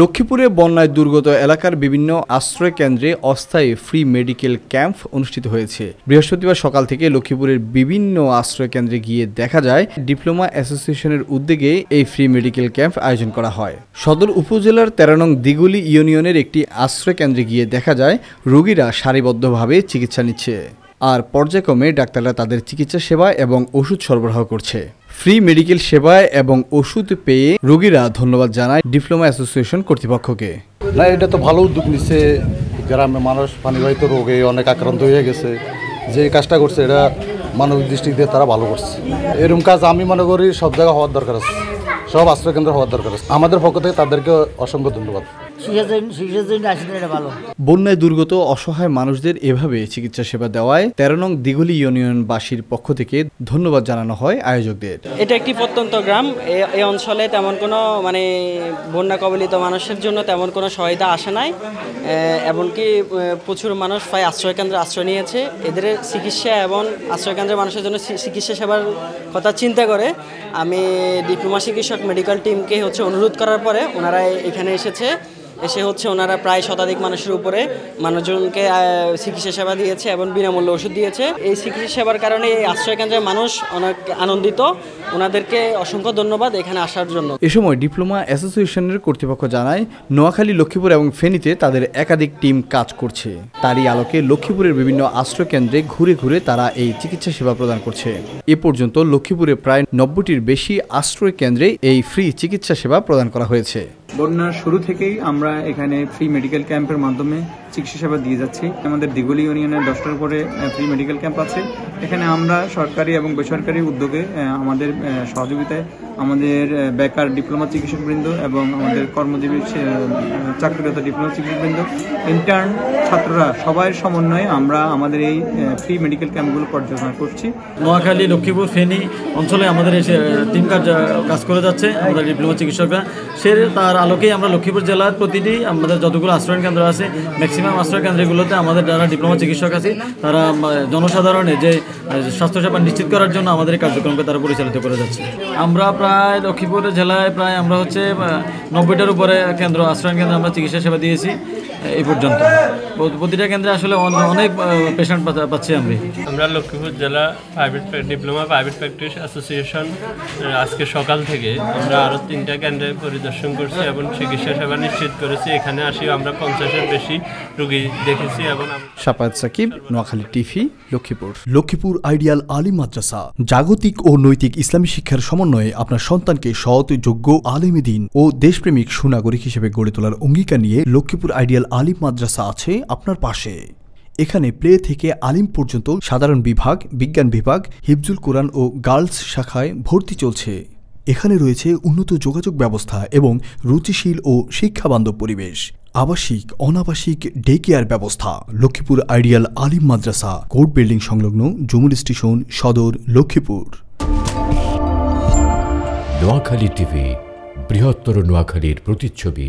লক্ষ্মীপুরে বন্যায় দুর্গত এলাকার বিভিন্ন আশ্রয় কেন্দ্রে অস্থায়ী ফ্রি মেডিকেল ক্যাম্প অনুষ্ঠিত হয়েছে বৃহস্পতিবার সকাল থেকে লক্ষ্মীপুরের বিভিন্ন আশ্রয় কেন্দ্রে গিয়ে দেখা যায় ডিপ্লোমা অ্যাসোসিয়েশনের উদ্যোগে এই ফ্রি মেডিকেল ক্যাম্প আয়োজন করা হয় সদর উপজেলার তেরো নং দিগুলি ইউনিয়নের একটি আশ্রয় কেন্দ্রে গিয়ে দেখা যায় রোগীরা সারিবদ্ধভাবে চিকিৎসা নিচ্ছে আর পর্যায়ক্রমে ডাক্তাররা তাদের চিকিৎসা সেবা এবং ওষুধ সরবরাহ করছে ফ্রি মেডিকেল সেবায় এবং ওষুধ পেয়ে রোগীরা ধন্যবাদ জানায় ডিপ্লোমা অ্যাসোসিয়েশন কর্তৃপক্ষকে না এটা তো ভালো উদ্যোগ নিচ্ছে গ্রামে মানুষ পানিবাহিত রোগে অনেক আক্রান্ত হয়ে গেছে যে কাজটা করছে এটা মানবিক দিয়ে তারা ভালো করছে এরকম কাজ আমি মনে করি সব জায়গায় হওয়ার দরকার আছে সব আশ্রয়কেন্দ্র হওয়ার দরকার আছে আমাদের পক্ষ থেকে তাদেরকে অসংখ্য ধন্যবাদ বন্যায় দুর্গত অসহায় মানুষদের এভাবে চিকিৎসা সেবা দেওয়ায় তেরো নং দিঘলি ইউনিয়নবাসীর পক্ষ থেকে ধন্যবাদ জানানো হয় আয়োজকদের এটা একটি প্রত্যন্ত গ্রাম এই অঞ্চলে তেমন কোনো মানে বন্যা কবলিত মানুষের জন্য তেমন কোনো সহায়তা আসে নাই এমনকি প্রচুর মানুষ প্রায় আশ্রয়কেন্দ্রে আশ্রয় নিয়েছে এদের চিকিৎসা এবং আশ্রয়কেন্দ্রের মানুষের জন্য চিকিৎসা সেবার কথা চিন্তা করে আমি ডিপ্লোমা চিকিৎসক মেডিকেল টিমকে হচ্ছে অনুরোধ করার পরে ওনারা এখানে এসেছে এসে হচ্ছে ওনারা প্রায় শতাধিক মানুষের উপরে মানুষজনকে চিকিৎসা সেবা দিয়েছে এবং বিনামূল্যে ওষুধ দিয়েছে এই চিকিৎসা সেবার কারণে এই আশ্রয়কেন্দ্রের মানুষ অনেক আনন্দিত ওনাদেরকে অসংখ্য ধন্যবাদ এখানে আসার জন্য এ সময় ডিপ্লোমা অ্যাসোসিয়েশনের কর্তৃপক্ষ জানায় নোয়াখালী লক্ষ্মীপুর এবং ফেনীতে তাদের একাধিক টিম কাজ করছে তারই আলোকে লক্ষ্মীপুরের বিভিন্ন আশ্রয়কেন্দ্রে ঘুরে ঘুরে তারা এই চিকিৎসা সেবা প্রদান করছে এ পর্যন্ত লক্ষ্মীপুরে প্রায় নব্বইটির বেশি আশ্রয় কেন্দ্রে এই ফ্রি চিকিৎসা সেবা প্রদান করা হয়েছে বন্যার শুরু থেকেই আমরা এখানে ফ্রি মেডিকেল ক্যাম্পের মাধ্যমে চিকিৎসা সেবা দিয়ে যাচ্ছি আমাদের দিগুলি ইউনিয়নের দশটার পরে ফ্রি মেডিকেল ক্যাম্প আছে এখানে আমরা সরকারি এবং বেসরকারি উদ্যোগে আমাদের সহযোগিতায় আমাদের বেকার ডিপ্লোমা চিকিৎসকবৃন্দ এবং আমাদের কর্মজীবী চাকরিগত ডিপ্লোমা চিকিৎসকবৃন্দ ইন্টার্ন ছাত্ররা সবাই সমন্বয়ে আমরা আমাদের এই ফ্রি মেডিকেল ক্যাম্পগুলো পর্যালোচনা করছি নোয়াখালী লক্ষ্মীপুর ফেনী অঞ্চলে আমাদের টিম কাজ কাজ করে যাচ্ছে আমাদের ডিপ্লোমা চিকিৎসকরা সে তার আলোকেই আমরা লক্ষ্মীপুর জেলার প্রতিটি আমাদের যতগুলো আশ্রয়ণ কেন্দ্র আছে ম্যাক্সিমাম আশ্রয় কেন্দ্রগুলোতে আমাদের যারা ডিপ্লোমা চিকিৎসক আছে তারা জনসাধারণের যে স্বাস্থ্যসেবা নিশ্চিত করার জন্য আমাদের কার্যক্রমকে তারা পরিচালিত করে যাচ্ছে আমরা প্রায় লক্ষ্মীপুর জেলায় প্রায় আমরা হচ্ছে নব্বইটার উপরে কেন্দ্র আশ্রয়ণ কেন্দ্র আমরা চিকিৎসা সেবা দিয়েছি এই পর্যন্ত প্রতিটা কেন্দ্রে আসলে অনেক পেশেন্ট পাচ্ছি আমি আমরা লক্ষ্মীপুর জেলা private diploma private practice association আজকে সকাল থেকে আমরা আরও তিনটা কেন্দ্রে পরিদর্শন করছি এবং চিকিৎসা সেবা নিশ্চিত করেছি এখানে আসি আমরা পঞ্চাশের বেশি রুগী দেখেছি এবং সাপাত সাকিব নোয়াখালী টিভি লক্ষ্মীপুর লক্ষ্মীপুর আইডিয়াল আলিম মাদ্রাসা জাগতিক ও নৈতিক ইসলামী শিক্ষার সমন্বয়ে আপনার সন্তানকে সৎ যোগ্য আলিমে দিন ও দেশপ্রেমিক সুনাগরিক হিসেবে গড়ে তোলার অঙ্গীকার নিয়ে লক্ষ্মীপুর আইডিয়াল আলিম মাদ্রাসা আছে আপনার পাশে এখানে প্লে থেকে আলিম পর্যন্ত সাধারণ বিভাগ বিজ্ঞান বিভাগ হিফজুল কোরআন ও গার্লস শাখায় ভর্তি চলছে এখানে রয়েছে উন্নত যোগাযোগ ব্যবস্থা এবং রুচিশীল ও শিক্ষাবান্ধব পরিবেশ আবাসিক অনাবাসিক ডে কেয়ার ব্যবস্থা Lakshmipur ideal Alim Madrasa court building সংলগ্ন জমুল স্টেশন সদর লক্ষ্মীপুর নোয়াখালী টিভি বৃহত্তর নোয়াখালীর প্রতিচ্ছবি